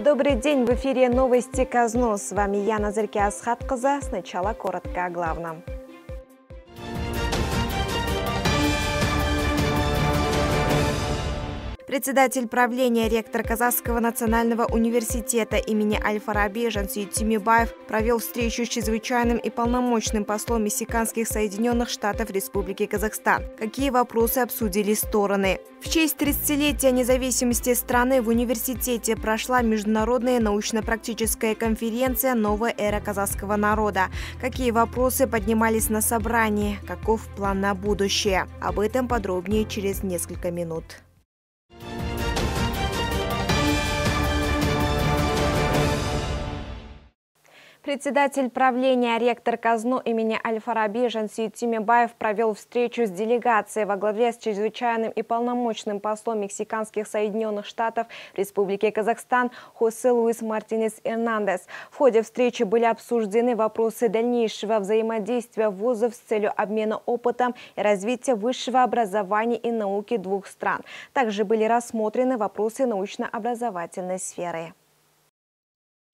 Добрый день, в эфире новости Казну. С вами я, Назырьке Асхат Сначала коротко о главном. Председатель правления ректор Казахского национального университета имени Альфараби фараби Жансуит Тимибаев провел встречу с чрезвычайным и полномочным послом Мексиканских Соединенных Штатов Республики Казахстан. Какие вопросы обсудили стороны? В честь 30-летия независимости страны в университете прошла международная научно-практическая конференция «Новая эра казахского народа». Какие вопросы поднимались на собрании? Каков план на будущее? Об этом подробнее через несколько минут. Председатель правления ректор Казну имени Аль-Фараби Жансиит Тимибаев провел встречу с делегацией во главе с чрезвычайным и полномочным послом Мексиканских Соединенных Штатов в Республике Казахстан Хосе Луис Мартинес Эрнандес. В ходе встречи были обсуждены вопросы дальнейшего взаимодействия вузов с целью обмена опытом и развития высшего образования и науки двух стран. Также были рассмотрены вопросы научно-образовательной сферы.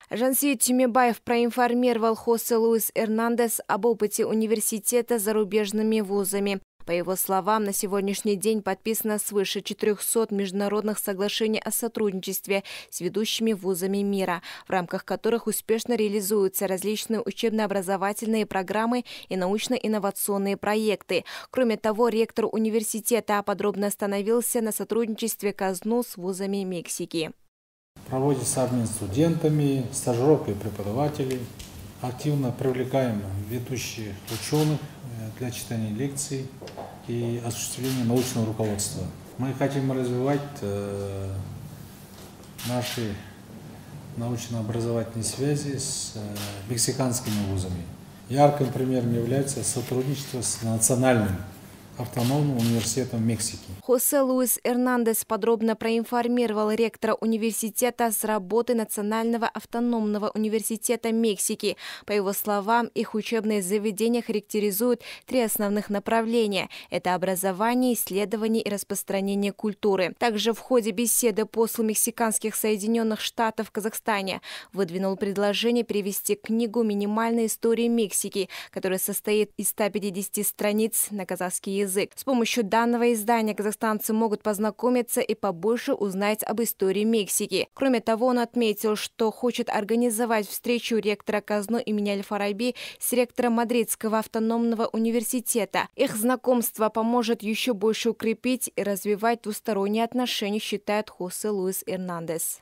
Жансейд Тюмебаев проинформировал Хосе Луис Эрнандес об опыте университета зарубежными вузами. По его словам, на сегодняшний день подписано свыше 400 международных соглашений о сотрудничестве с ведущими вузами мира, в рамках которых успешно реализуются различные учебно-образовательные программы и научно-инновационные проекты. Кроме того, ректор университета подробно остановился на сотрудничестве казну с вузами Мексики проводится обмен студентами, стажировкой преподавателей. Активно привлекаем ведущих ученых э, для читания лекций и осуществления научного руководства. Мы хотим развивать э, наши научно-образовательные связи с э, мексиканскими вузами. Ярким примером является сотрудничество с Национальным автономным университетом Мексики. Хосе Луис Эрнандес подробно проинформировал ректора университета с работы Национального автономного университета Мексики. По его словам, их учебные заведения характеризуют три основных направления. Это образование, исследование и распространение культуры. Также в ходе беседы посла мексиканских Соединенных Штатов в Казахстане выдвинул предложение привести книгу «Минимальная история Мексики», которая состоит из 150 страниц на казахский язык язык. С помощью данного издания казахстанцы могут познакомиться и побольше узнать об истории Мексики. Кроме того, он отметил, что хочет организовать встречу ректора казну имени Аль-Фараби с ректором Мадридского автономного университета. Их знакомство поможет еще больше укрепить и развивать двусторонние отношения, считает Хосе Луис Эрнандес.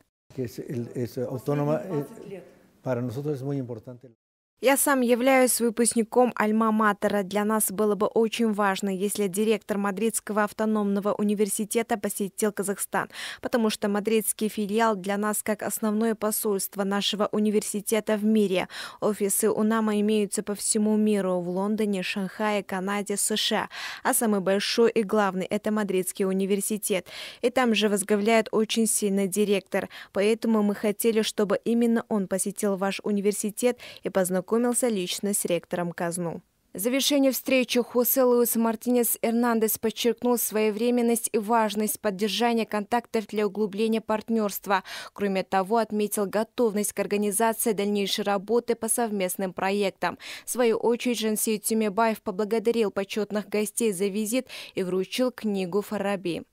Я сам являюсь выпускником Альма-Матера. Для нас было бы очень важно, если директор Мадридского автономного университета посетил Казахстан, потому что мадридский филиал для нас как основное посольство нашего университета в мире. Офисы УНАМА имеются по всему миру – в Лондоне, Шанхае, Канаде, США. А самый большой и главный – это Мадридский университет. И там же возглавляет очень сильный директор. Поэтому мы хотели, чтобы именно он посетил ваш университет и познакомился познакомился лично с ректором Казну. В завершении встречи Хосе Луис Мартинес Эрнандес подчеркнул своевременность и важность поддержания контактов для углубления партнерства. Кроме того, отметил готовность к организации дальнейшей работы по совместным проектам. В свою очередь, Жансей Тюмебаев поблагодарил почетных гостей за визит и вручил книгу Фараби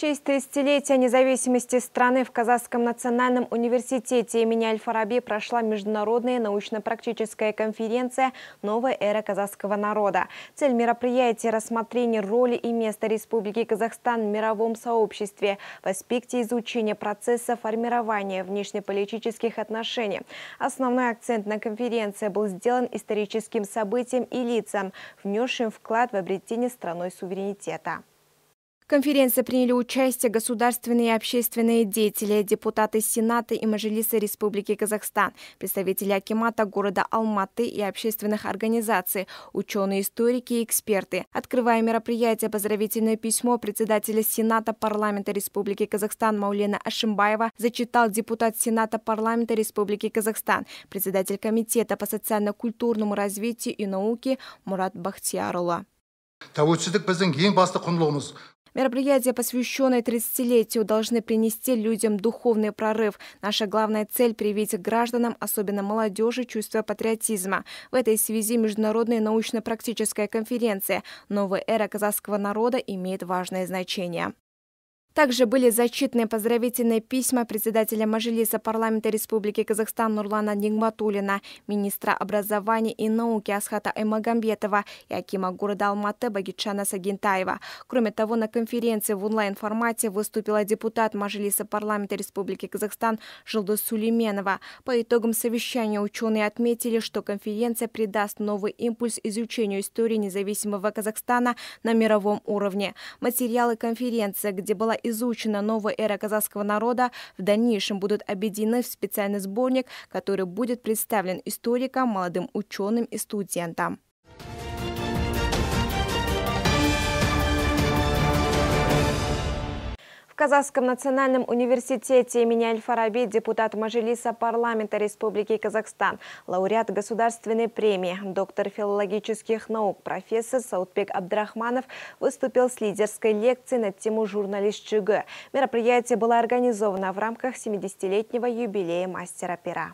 честь 30-летия независимости страны в Казахском национальном университете имени Аль-Фараби прошла международная научно-практическая конференция «Новая эра казахского народа». Цель мероприятия – рассмотрение роли и места Республики Казахстан в мировом сообществе в аспекте изучения процесса формирования внешнеполитических отношений. Основной акцент на конференции был сделан историческим событием и лицам, внесшим вклад в обретение страной суверенитета конференции приняли участие государственные и общественные деятели, депутаты Сената и Мажилиса Республики Казахстан, представители Акимата города Алматы и общественных организаций, ученые, историки и эксперты. Открывая мероприятие, поздравительное письмо председателя Сената парламента Республики Казахстан Маулина Ашимбаева зачитал депутат Сената парламента Республики Казахстан, председатель Комитета по социально-культурному развитию и науке Мурат Бахтиярула. тәуелсіздік біздің ең басты құндылығымыз Мероприятия, посвященные 30-летию, должны принести людям духовный прорыв. Наша главная цель – привить гражданам, особенно молодежи, чувство патриотизма. В этой связи международная научно-практическая конференция «Новая эра казахского народа» имеет важное значение. Также были зачитаны поздравительные письма председателя Мажилиса парламента Республики Казахстан Нурлана Нигматулина, министра образования и науки Асхата Эмагамбетова и Акима города Алматы Багичана Сагентаева. Кроме того, на конференции в онлайн-формате выступила депутат Мажилиса парламента Республики Казахстан Жилдус Сулейменова. По итогам совещания ученые отметили, что конференция придаст новый импульс изучению истории независимого Казахстана на мировом уровне. Материалы конференции, где была изучена новая эра казахского народа, в дальнейшем будут объединены в специальный сборник, который будет представлен историкам, молодым ученым и студентам. Казахском национальном университете имени Аль-Фараби депутат Мажилиса парламента Республики Казахстан, лауреат государственной премии, доктор филологических наук, профессор Саутбек Абдрахманов выступил с лидерской лекцией на тему «Журналист ЧГ». Мероприятие было организовано в рамках 70-летнего юбилея мастера пера.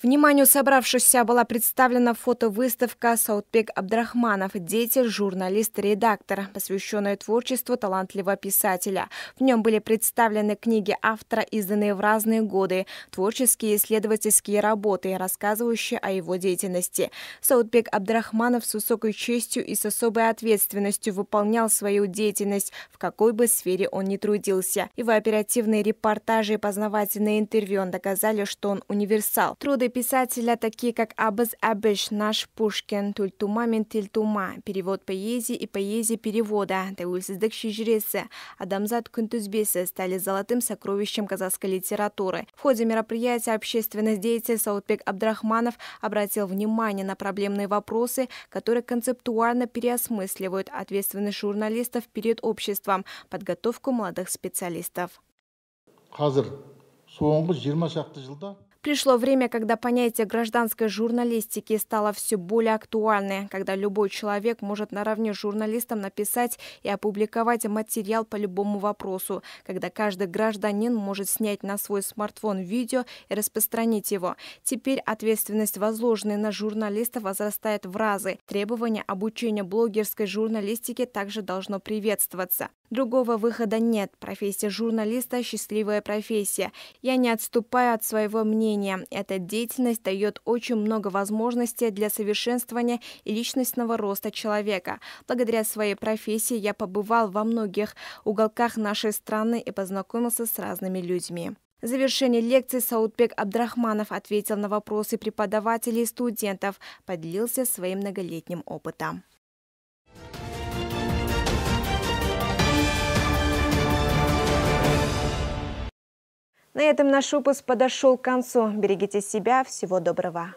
Вниманию собравшихся была представлена фотовыставка «Саутбек Абдрахманов. Дети, журналист, редактор», посвященная творчеству талантливого писателя. В нем были представлены книги автора, изданные в разные годы, творческие исследовательские работы, рассказывающие о его деятельности. Саутбек Абдрахманов с высокой честью и с особой ответственностью выполнял свою деятельность, в какой бы сфере он ни трудился. Его оперативные репортажи и познавательные интервью доказали, что он универсал. Труды писателя, такие как Абаз, Абыш, Наш Пушкин, Тультума мен Тильтума, перевод поэзии и поэзии перевода, тәуелсіздік шежіресі, адамзат күнтізбесі стали золотым сокровищем казахской литературы. В ходе мероприятия общественный деятель Саутбек Абдрахманов обратил внимание на проблемные вопросы, которые концептуально переосмысливают ответственность журналистов перед обществом, подготовку молодых специалистов. Қазір соңғы 20 шақты жылда Пришло время, когда понятие гражданской журналистики стало все более актуальным, когда любой человек может наравне с журналистом написать и опубликовать материал по любому вопросу, когда каждый гражданин может снять на свой смартфон видео и распространить его. Теперь ответственность, возложенная на журналиста, возрастает в разы. Требование обучения блогерской журналистики также должно приветствоваться. Другого выхода нет. Профессия журналиста – счастливая профессия. Я не отступаю от своего мнения. Эта деятельность дает очень много возможностей для совершенствования и личностного роста человека. Благодаря своей профессии я побывал во многих уголках нашей страны и познакомился с разными людьми. В завершении лекции Саутбек Абдрахманов ответил на вопросы преподавателей и студентов, поделился своим многолетним опытом. На этом наш выпуск подошел к концу. Берегите себя. Всего доброго.